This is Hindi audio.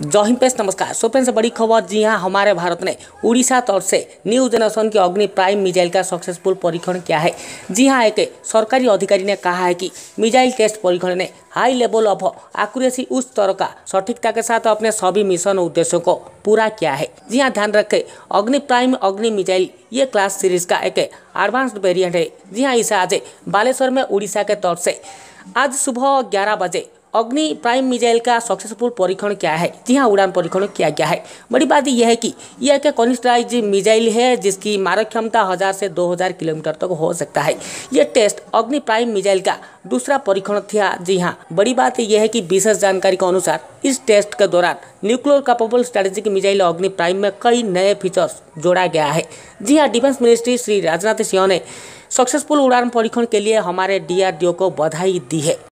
जय हिंद पेश नमस्कार सो फ्रेंड्स बड़ी खबर जी हाँ हमारे भारत ने उड़ीसा तौर से न्यू जनरेशन की अग्नि प्राइम मिजाइल का सक्सेसफुल परीक्षण किया है जी हाँ एक सरकारी अधिकारी ने कहा है कि मिजाइल टेस्ट परीक्षण ने हाई लेवल ऑफ एक्यूरेसी उस स्तर का सटीकता के साथ अपने सभी मिशन उद्देश्यों को पूरा किया है जी हाँ ध्यान रखे अग्नि प्राइम अग्नि मिजाइल ये क्लास सीरीज का एक एडवांस्ड वेरियंट है जी हाँ इसे आज बालेश्वर में उड़ीसा के तौर से आज सुबह ग्यारह बजे अग्नि प्राइम मिजाइल का सक्सेसफुल परीक्षण क्या है जी हाँ उड़ान परीक्षण किया गया है बड़ी बात यह है कि यह एक कॉन्स्ट्राइज मिजाइल है जिसकी मारक क्षमता हज़ार से 2000 किलोमीटर तक तो हो सकता है यह टेस्ट अग्नि प्राइम मिजाइल का दूसरा परीक्षण था जी हाँ बड़ी बात यह है कि विशेष जानकारी के अनुसार इस टेस्ट के दौरान nuclear capable strategic missile Agni prime में कई नए फीचर्स जोड़ा गया है जी हाँ डिफेंस मिनिस्ट्री श्री राजनाथ सिंह ने सक्सेसफुल उड़ान परीक्षण के लिए हमारे डीआरडीओ को बधाई दी है